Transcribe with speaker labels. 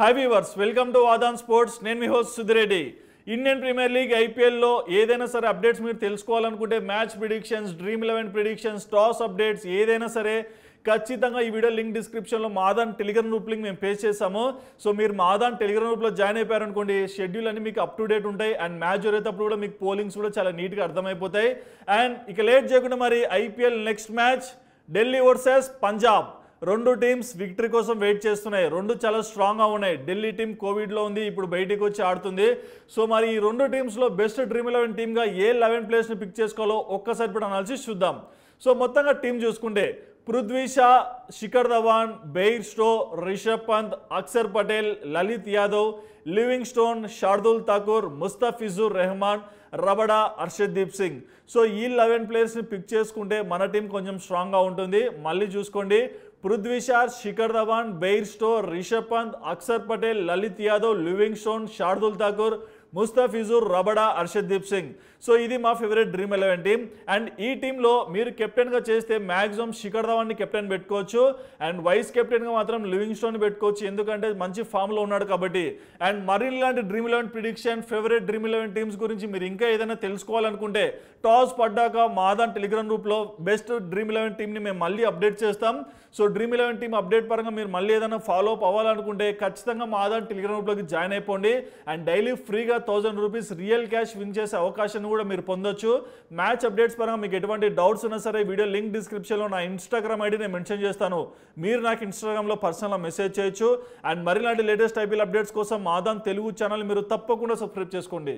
Speaker 1: high viewers welcome to వాదాన్ sports నేను మీ host Sudhireddy Indian Premier League ఐపీఎల్లో ఏదైనా సరే అప్డేట్స్ మీరు తెలుసుకోవాలనుకుంటే match predictions dream eleven predictions toss updates ఏదైనా సరే ఖచ్చితంగా ఈ వీడియో లింక్ డిస్క్రిప్షన్లో మాదాన్ టెలిగ్రామ్ గ్రూప్ లింక్ మేము పేస్ చేసాము సో మీరు మాదాన్ టెలిగ్రామ్ గ్రూప్లో జాయిన్ అయిపోయారనుకోండి షెడ్యూల్ అన్ని మీకు అప్ టు డేట్ ఉంటాయి అండ్ మ్యాచ్ జరిగేటప్పుడు కూడా మీకు పోలింగ్స్ కూడా చాలా నీట్గా అర్థమైపోతాయి అండ్ ఇక లేట్ చేయకుండా మరి IPL next match Delhi versus Punjab రెండు టీమ్స్ విక్టరీ కోసం వెయిట్ చేస్తున్నాయి రెండు చాలా స్ట్రాంగ్గా ఉన్నాయి ఢిల్లీ టీం కోవిడ్లో ఉంది ఇప్పుడు బయటకు వచ్చి ఆడుతుంది సో మరి ఈ రెండు టీమ్స్లో బెస్ట్ డ్రీమ్ ఎలెవెన్ టీమ్గా ఏ లెవెన్ ప్లేస్ని పిక్ చేసుకోవాలో ఒక్కసారి ఇప్పుడు అనాలిసిస్ చూద్దాం సో మొత్తంగా టీం చూసుకుంటే Prithvi Shaw Shikhar Dhawan Bairstow Rishabh Pant Axar Patel Lalit Yadav Livingstone Shardul Thakur Mustafizur Rahman Rabada Harshdeep Singh so ఈ లెవెన్ ప్లేయర్స్ని పిక్ చేసుకుంటే మన టీం కొంచెం స్ట్రాంగ్గా ఉంటుంది మళ్ళీ చూసుకోండి पृथ्वीशार शिखर धवन बेर store Rishabh Pant Axar Patel Lalit Yadav Livingstone Shardul Thakur Mustafizur Rabada Arshdeep Singh so ఇది మా favourite dream eleven team and ఈ టీంలో మీరు కెప్టెన్గా చేస్తే మ్యాక్సిమం శిఖర్ ధవాన్ని కెప్టెన్ పెట్టుకోవచ్చు అండ్ వైస్ కెప్టెన్గా మాత్రం లివింగ్ స్టోన్ పెట్టుకోవచ్చు ఎందుకంటే మంచి ఫామ్లో ఉన్నాడు కాబట్టి అండ్ మరిన్ లాంటి dream eleven prediction favourite dream eleven teams గురించి మీరు ఇంకా ఏదైనా తెలుసుకోవాలనుకుంటే టాస్ పడ్డాక మాదాన్ టెలిగ్రామ్ గ్రూప్లో బెస్ట్ డ్రీమ్ ఎలెవెన్ టీమ్ని మేము మళ్ళీ అప్డేట్ చేస్తాం so dream eleven team update పరంగా మీరు మళ్ళీ ఏదైనా ఫాలో అప్ అవ్వాలనుకుంటే ఖచ్చితంగా మాదాన్ టెలిగ్రామ్ గ్రూప్లోకి జాయిన్ అయిపోండి అండ్ డైలీ ఫ్రీగా thousand rupees real cash win చేసే అవకాశాన్ని కూడా మీరు పొందొచ్చు మ్యాచ్ అప్డేట్స్ పరంగా మీకు ఎటువంటి డౌట్స్ ఉన్నా సరే వీడియో లింక్ డిస్క్రిప్షన్లో నా ఇన్స్టాగ్రామ్ ఐడి నేను మెన్షన్ చేస్తాను మీరు నాకు ఇన్స్టాగ్రామ్లో పర్సనల్గా మెసేజ్ చేయొచ్చు అండ్ మరిలాంటి లేటెస్ట్ ఐపీఎల్ అప్డేట్స్ కోసం మాదాన్ తెలుగు ఛానల్ మీరు తప్పకుండా సబ్స్క్రైబ్ చేసుకోండి